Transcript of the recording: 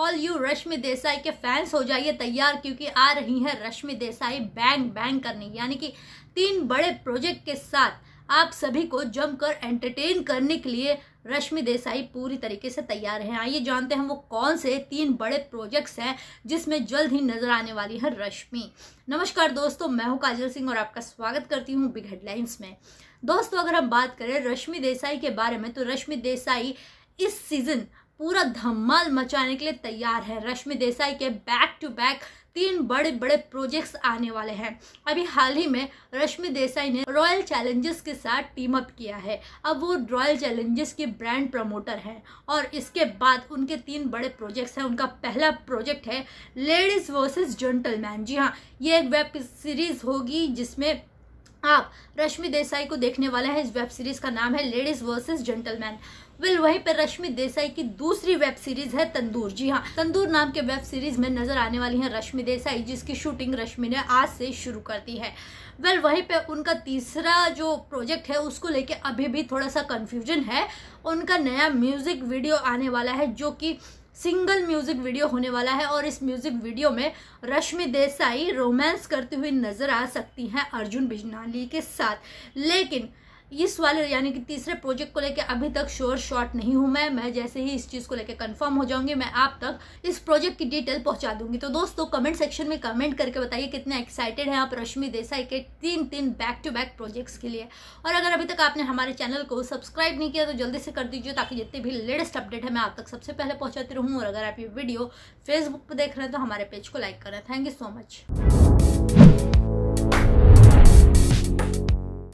all you रश्मि देसाई के fans हो जाइए तैयार क्योंकि आ रही है रश्मि देसाई बैंग बैंग करने यानी कि तीन बड़े प्रोजेक्ट के साथ आप सभी को जमकर एंटरटेन करने के लिए रश्मि देसाई पूरी तरीके से तैयार हैं आइए जानते हैं वो कौन से तीन बड़े प्रोजेक्ट्स हैं जिसमें जल्द ही नजर आने वाली है रश्मि नमस्कार दोस्तों मैं हूं काजल सिंह और आपका स्वागत करती हूं बिग हेडलाइंस में दोस्तों अगर हम बात करें रश्मि देसाई के बारे में तो रश्मि देसाई इस सीज़न पूरा धमाल मचाने के लिए तैयार है रश्मि देसाई के बैक टू बैक तीन बड़े बड़े प्रोजेक्ट्स आने वाले हैं अभी हाल ही में रश्मि देसाई ने रॉयल चैलेंजेस के साथ टीम अप किया है अब वो रॉयल चैलेंजेस के ब्रांड प्रमोटर हैं और इसके बाद उनके तीन बड़े प्रोजेक्ट्स हैं उनका पहला प्रोजेक्ट है लेडीज़ वर्सेस जेंटलमैन जी हाँ ये एक वेब सीरीज़ होगी जिसमें आप रश्मि देसाई को देखने वाला है इस वेब सीरीज का नाम है लेडीज वर्सेस जेंटलमैन वेल वहीं पर रश्मि देसाई की दूसरी वेब सीरीज है तंदूर जी हाँ तंदूर नाम के वेब सीरीज में नजर आने वाली हैं रश्मि देसाई जिसकी शूटिंग रश्मि ने आज से शुरू कर दी है वेल वहीं पे उनका तीसरा जो प्रोजेक्ट है उसको लेके अभी भी थोड़ा सा कन्फ्यूजन है उनका नया म्यूजिक वीडियो आने वाला है जो कि सिंगल म्यूजिक वीडियो होने वाला है और इस म्यूजिक वीडियो में रश्मि देसाई रोमांस करती हुई नजर आ सकती हैं अर्जुन बिजनाली के साथ लेकिन इस वाले यानी कि तीसरे प्रोजेक्ट को लेकर अभी तक श्योर शॉर्ट नहीं हूँ मैं मैं जैसे ही इस चीज़ को लेकर कंफर्म हो जाऊंगी मैं आप तक इस प्रोजेक्ट की डिटेल पहुंचा दूंगी तो दोस्तों कमेंट सेक्शन में कमेंट करके बताइए कितने एक्साइटेड हैं आप रश्मि देसाई के तीन तीन बैक टू बैक प्रोजेक्ट्स के लिए और अगर अभी तक आपने हमारे चैनल को सब्सक्राइब नहीं किया तो जल्दी से कर दीजिए ताकि जितने भी लेटेस्ट अपडेट है मैं आप तक सबसे पहले पहुँचाती रहूँ और अगर आप ये वीडियो फेसबुक पर देख रहे हैं तो हमारे पेज को लाइक करें थैंक यू सो मच